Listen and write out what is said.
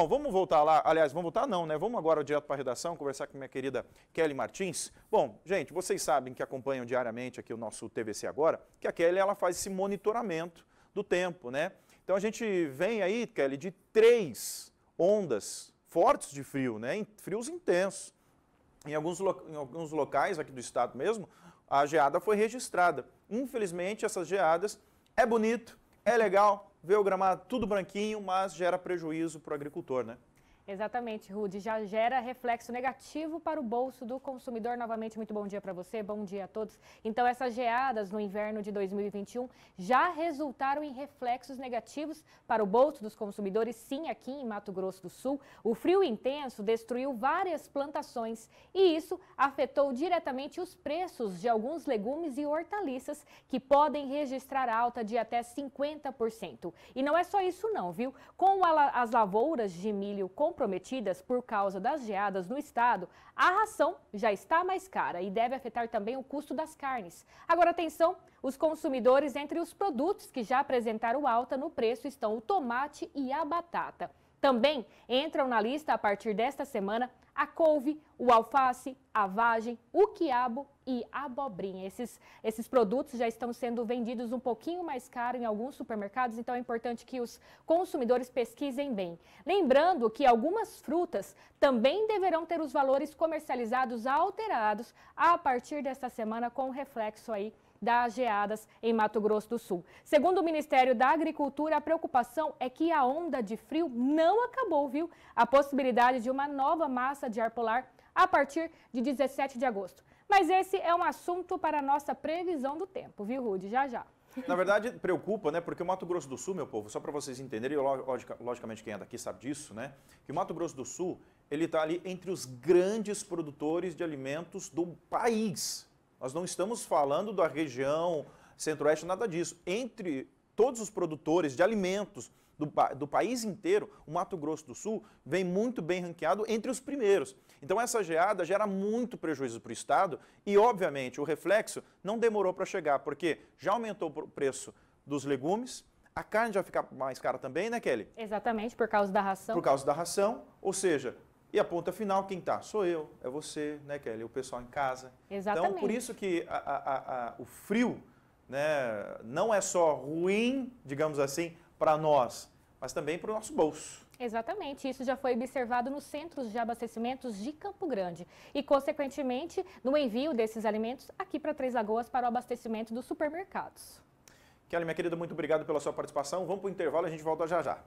Bom, vamos voltar lá, aliás, vamos voltar não, né? Vamos agora direto para a redação, conversar com minha querida Kelly Martins. Bom, gente, vocês sabem que acompanham diariamente aqui o nosso TVC Agora, que a Kelly ela faz esse monitoramento do tempo, né? Então a gente vem aí, Kelly, de três ondas fortes de frio, né? Frios intensos. Em alguns, em alguns locais aqui do estado mesmo, a geada foi registrada. Infelizmente, essas geadas é bonito, é legal, vê o gramado tudo branquinho, mas gera prejuízo para o agricultor, né? Exatamente, Rude. Já gera reflexo negativo para o bolso do consumidor. Novamente, muito bom dia para você, bom dia a todos. Então, essas geadas no inverno de 2021 já resultaram em reflexos negativos para o bolso dos consumidores, sim, aqui em Mato Grosso do Sul. O frio intenso destruiu várias plantações e isso afetou diretamente os preços de alguns legumes e hortaliças que podem registrar alta de até 50%. E não é só isso não, viu? Com as lavouras de milho comprometidas, comprometidas por causa das geadas no estado, a ração já está mais cara e deve afetar também o custo das carnes. Agora, atenção, os consumidores, entre os produtos que já apresentaram alta no preço, estão o tomate e a batata. Também entram na lista a partir desta semana a couve, o alface, a vagem, o quiabo e a abobrinha. Esses, esses produtos já estão sendo vendidos um pouquinho mais caro em alguns supermercados, então é importante que os consumidores pesquisem bem. Lembrando que algumas frutas também deverão ter os valores comercializados alterados a partir desta semana com reflexo aí das geadas em Mato Grosso do Sul. Segundo o Ministério da Agricultura, a preocupação é que a onda de frio não acabou, viu? A possibilidade de uma nova massa de ar polar a partir de 17 de agosto. Mas esse é um assunto para a nossa previsão do tempo, viu, Rude? Já já. Na verdade, preocupa, né? Porque o Mato Grosso do Sul, meu povo, só para vocês entenderem, logicamente quem é daqui sabe disso, né? Que o Mato Grosso do Sul, ele está ali entre os grandes produtores de alimentos do país. Nós não estamos falando da região centro-oeste, nada disso. Entre todos os produtores de alimentos do, do, país inteiro, o Mato Grosso do Sul vem muito bem ranqueado entre os primeiros. Então essa geada gera muito prejuízo para o Estado e, obviamente, o reflexo não demorou para chegar, porque já aumentou o preço dos legumes, a carne já fica mais cara também, né, Kelly? Exatamente, por causa da ração. Por causa da ração, ou seja, e a ponta final, quem está? Sou eu, é você, né, Kelly? O pessoal em casa. Exatamente. Então, por isso que a, a, a, o frio né, não é só ruim, digamos assim, para nós, mas também para o nosso bolso. Exatamente, isso já foi observado nos centros de abastecimentos de Campo Grande e, consequentemente, no envio desses alimentos aqui para Três Lagoas para o abastecimento dos supermercados. Kelly, minha querida, muito obrigado pela sua participação. Vamos para o intervalo e a gente volta já já.